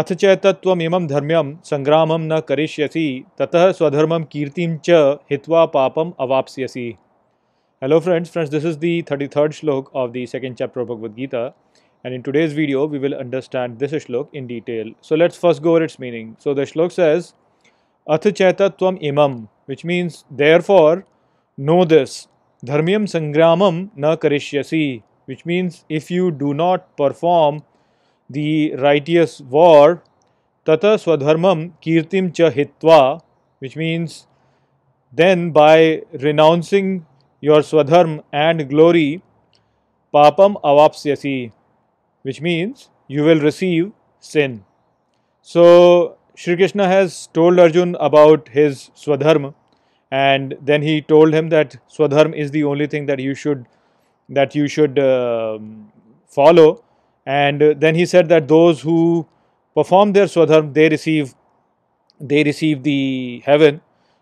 अथ च धर्म्यम संग्राम न करिष्यसि ततः स्वधर्म कीर्ति च हित्वा पापम् अवाप्स्यसि hello friends friends this is the thirty third shloka of the second chapter of Bhagavad Gita and in today's video we will understand this shloka in detail so let's first go over its meaning so the shloka says अथ चैतत्व इमम which means therefore no this धर्मियम संग्राम न करिष्यसी which means if you do not perform the righteous war, tata swadharmam kirtim cha hitva, which means then by renouncing your swadharm and glory, papam avapsyasi, which means you will receive sin. So, Sri Krishna has told Arjun about his swadharma and then he told him that swadharma is the only thing that you should that you should uh, follow and uh, then he said that those who perform their swadharma, they receive, they receive the heaven.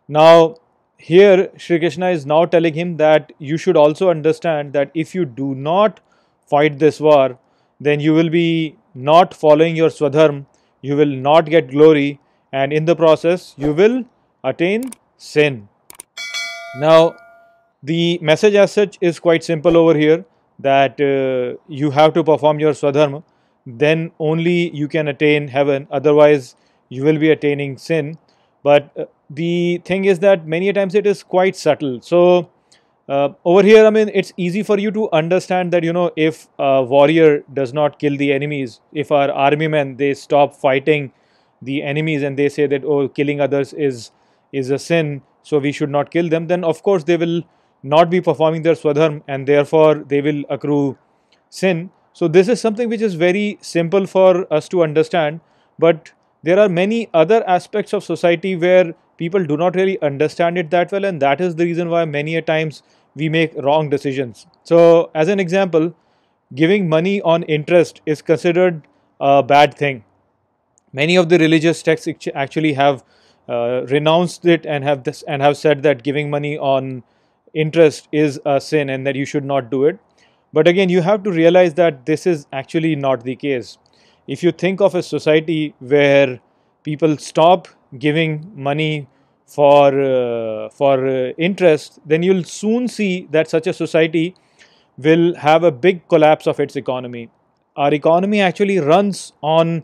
Now, here Sri Krishna is now telling him that you should also understand that if you do not fight this war, then you will be not following your swadharma, you will not get glory, and in the process, you will attain sin. Now, the message as such is quite simple over here that uh, you have to perform your swadharma, then only you can attain heaven, otherwise, you will be attaining sin. But uh, the thing is that many times it is quite subtle. So, uh, over here, I mean, it's easy for you to understand that, you know, if a warrior does not kill the enemies, if our army men, they stop fighting the enemies and they say that, oh, killing others is, is a sin, so we should not kill them, then of course they will not be performing their swadharm and therefore they will accrue sin. So this is something which is very simple for us to understand but there are many other aspects of society where people do not really understand it that well and that is the reason why many a times we make wrong decisions. So as an example, giving money on interest is considered a bad thing. Many of the religious texts actually have uh, renounced it and have this and have said that giving money on interest is a sin and that you should not do it. But again, you have to realize that this is actually not the case. If you think of a society where people stop giving money for uh, for uh, interest, then you'll soon see that such a society will have a big collapse of its economy. Our economy actually runs on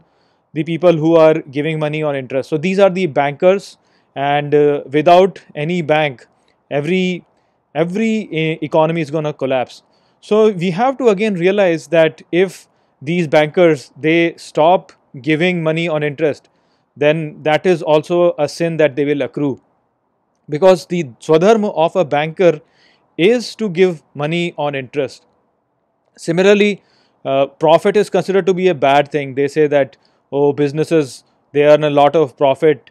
the people who are giving money on interest. So these are the bankers, and uh, without any bank, every every eh, economy is going to collapse. So we have to again realize that if these bankers, they stop giving money on interest, then that is also a sin that they will accrue. Because the swadharma of a banker is to give money on interest. Similarly, uh, profit is considered to be a bad thing. They say that, oh, businesses, they earn a lot of profit,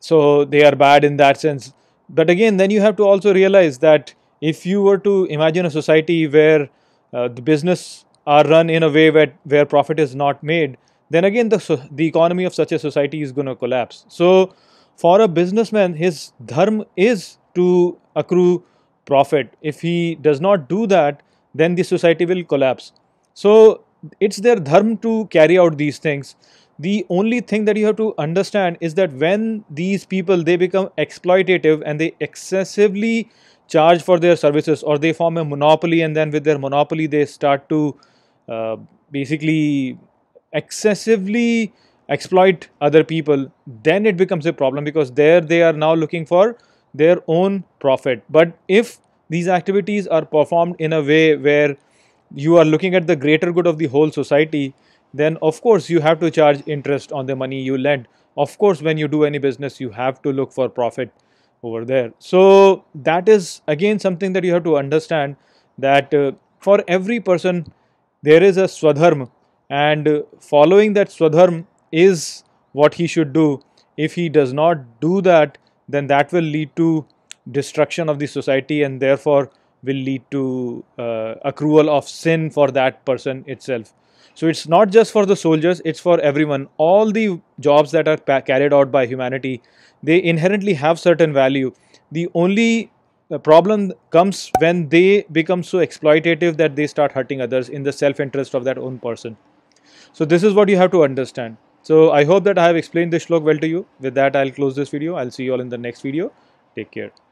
so they are bad in that sense. But again, then you have to also realize that if you were to imagine a society where uh, the business are run in a way where, where profit is not made, then again the, the economy of such a society is going to collapse. So for a businessman, his dharma is to accrue profit. If he does not do that, then the society will collapse. So it's their dharma to carry out these things. The only thing that you have to understand is that when these people, they become exploitative and they excessively charge for their services or they form a monopoly and then with their monopoly they start to uh, basically excessively exploit other people then it becomes a problem because there they are now looking for their own profit but if these activities are performed in a way where you are looking at the greater good of the whole society then of course you have to charge interest on the money you lend of course when you do any business you have to look for profit over there. So that is again something that you have to understand that uh, for every person there is a swadharma and uh, following that swadharma is what he should do. If he does not do that then that will lead to destruction of the society and therefore will lead to uh, accrual of sin for that person itself. So it's not just for the soldiers, it's for everyone. All the jobs that are carried out by humanity, they inherently have certain value. The only uh, problem comes when they become so exploitative that they start hurting others in the self-interest of that own person. So this is what you have to understand. So I hope that I have explained this shlok well to you. With that, I'll close this video. I'll see you all in the next video. Take care.